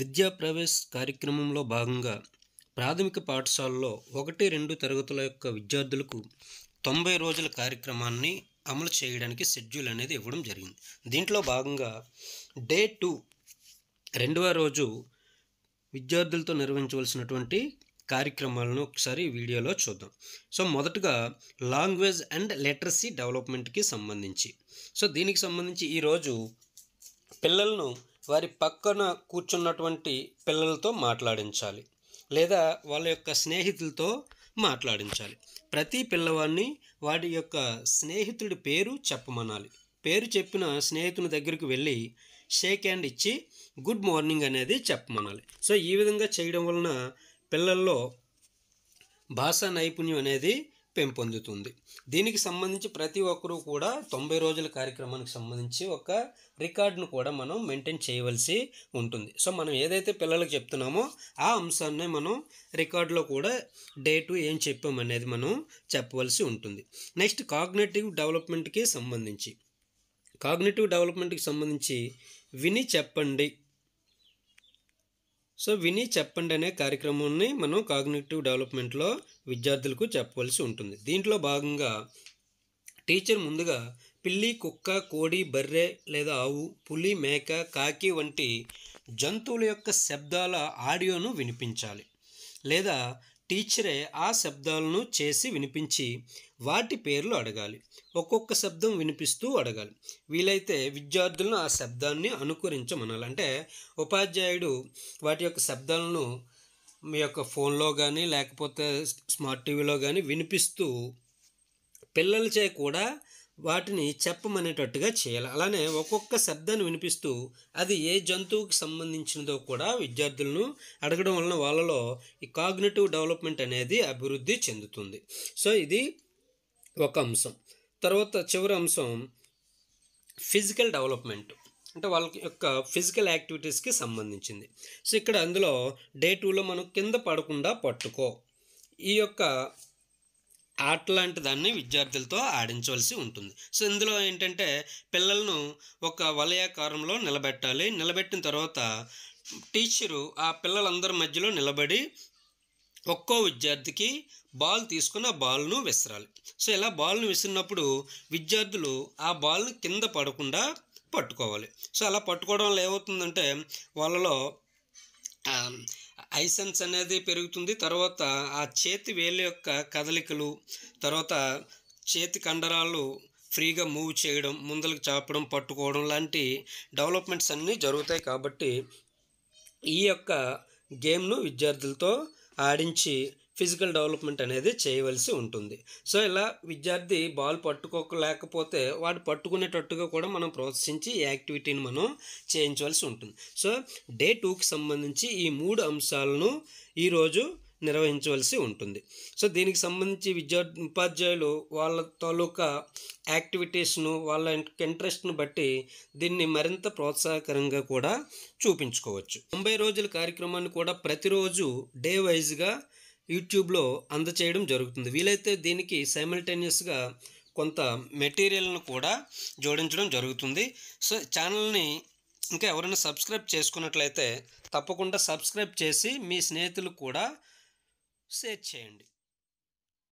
విద్యా ప్రవేశ్ కార్యక్రమంలో భాగంగా ప్రాథమిక పాఠశాలలో ఒకటి రెండు తరగతుల యొక్క విద్యార్థులకు తొంభై రోజుల కార్యక్రమాన్ని అమలు చేయడానికి షెడ్యూల్ అనేది ఇవ్వడం జరిగింది దీంట్లో భాగంగా డే టూ రెండవ రోజు విద్యార్థులతో నిర్వహించవలసినటువంటి కార్యక్రమాలను ఒకసారి వీడియోలో చూద్దాం సో మొదటగా లాంగ్వేజ్ అండ్ లిటరసీ డెవలప్మెంట్కి సంబంధించి సో దీనికి సంబంధించి ఈరోజు పిల్లలను వారి పక్కన కూర్చున్నటువంటి పిల్లలతో మాట్లాడించాలి లేదా వాళ్ళ యొక్క స్నేహితులతో మాట్లాడించాలి ప్రతి పిల్లవాడిని వాడి యొక్క స్నేహితుడి పేరు చెప్పమనాలి పేరు చెప్పిన స్నేహితుని దగ్గరికి వెళ్ళి షేక్ హ్యాండ్ ఇచ్చి గుడ్ మార్నింగ్ అనేది చెప్పమనాలి సో ఈ విధంగా చేయడం వలన పిల్లల్లో భాషా నైపుణ్యం అనేది పెంపొందుతుంది దీనికి సంబంధించి ప్రతి ఒక్కరూ కూడా తొంభై రోజుల కార్యక్రమానికి సంబంధించి ఒక రికార్డును కూడా మనం మెయింటైన్ చేయవలసి ఉంటుంది సో మనం ఏదైతే పిల్లలకు చెప్తున్నామో ఆ అంశాన్ని మనం రికార్డులో కూడా డేటు ఏం చెప్పామనేది మనం చెప్పవలసి ఉంటుంది నెక్స్ట్ కాగ్నేటివ్ డెవలప్మెంట్కి సంబంధించి కాగ్నేటివ్ డెవలప్మెంట్కి సంబంధించి విని చెప్పండి సో విని చెప్పండి అనే కార్యక్రమాన్ని మనం కాగ్నేటివ్ డెవలప్మెంట్లో విద్యార్థులకు చెప్పవలసి ఉంటుంది దీంట్లో భాగంగా టీచర్ ముందుగా పిల్లి కుక్క కోడి బర్రె లేదా ఆవు పులి మేక కాకి వంటి జంతువుల యొక్క శబ్దాల ఆడియోను వినిపించాలి లేదా టీచరే ఆ శబ్దాలను చేసి వినిపించి వాటి పేర్లు అడగాలి ఒక్కొక్క శబ్దం వినిపిస్తూ అడగాలి వీలైతే విద్యార్థులను ఆ శబ్దాన్ని అనుకరించమనాలి అంటే ఉపాధ్యాయుడు వాటి యొక్క శబ్దాలను మీ యొక్క ఫోన్లో కానీ లేకపోతే స్మార్ట్ టీవీలో కానీ వినిపిస్తూ పిల్లలచే కూడా వాటిని చెప్పమనేటట్టుగా చేయాలి అలానే ఒక్కొక్క శబ్దాన్ని వినిపిస్తూ అది ఏ జంతువుకి సంబంధించినదో కూడా విద్యార్థులను అడగడం వలన వాళ్ళలో ఈ కాగ్నేటివ్ డెవలప్మెంట్ అనేది అభివృద్ధి చెందుతుంది సో ఇది ఒక అంశం తర్వాత చివరి అంశం ఫిజికల్ డెవలప్మెంట్ అంటే వాళ్ళ యొక్క ఫిజికల్ యాక్టివిటీస్కి సంబంధించింది సో ఇక్కడ అందులో డే టూలో మనం కింద పడకుండా పట్టుకో ఈ యొక్క ఆటలాంటి దాన్ని విద్యార్థులతో ఆడించవలసి ఉంటుంది సో ఇందులో ఏంటంటే పిల్లలను ఒక వలయాకారంలో నిలబెట్టాలి నిలబెట్టిన తర్వాత టీచరు ఆ పిల్లలందరి మధ్యలో నిలబడి ఒక్కో విద్యార్థికి బాల్ తీసుకుని ఆ బాల్ను విసరాలి సో ఇలా బాల్ను విసిరినప్పుడు విద్యార్థులు ఆ బాల్ను కింద పడకుండా పట్టుకోవాలి సో అలా పట్టుకోవడం వల్ల ఏమవుతుందంటే వాళ్ళలో ఐసెన్స్ అనేది పెరుగుతుంది తర్వాత ఆ చేతి వేలు యొక్క కదలికలు తర్వాత చేతి కండరాలు ఫ్రీగా మూవ్ చేయడం ముందలకు చాపడం పట్టుకోవడం లాంటి డెవలప్మెంట్స్ అన్నీ జరుగుతాయి కాబట్టి ఈ యొక్క గేమ్ను విద్యార్థులతో ఆడించి ఫిజికల్ డెవలప్మెంట్ అనేది చేయవలసి ఉంటుంది సో ఇలా విద్యార్థి బాల్ పట్టుకోలేకపోతే వాడు పట్టుకునేటట్టుగా కూడా మనం ప్రోత్సహించి ఈ యాక్టివిటీని మనం చేయించవలసి ఉంటుంది సో డే టూకి సంబంధించి ఈ మూడు అంశాలను ఈరోజు నిర్వహించవలసి ఉంటుంది సో దీనికి సంబంధించి విద్యా ఉపాధ్యాయులు వాళ్ళ తాలూకా యాక్టివిటీస్ను వాళ్ళ ఇంట్రెస్ట్ను బట్టి దీన్ని మరింత ప్రోత్సాహకరంగా కూడా చూపించుకోవచ్చు తొంభై రోజుల కార్యక్రమాన్ని కూడా ప్రతిరోజు డే వైజ్గా యూట్యూబ్లో అందచేయడం జరుగుతుంది వీలైతే దీనికి సైమల్టేనియస్గా కొంత మెటీరియల్ను కూడా జోడించడం జరుగుతుంది సో ఛానల్ని ఇంకా ఎవరైనా సబ్స్క్రైబ్ చేసుకున్నట్లయితే తప్పకుండా సబ్స్క్రైబ్ చేసి మీ స్నేహితులు కూడా షేర్ చేయండి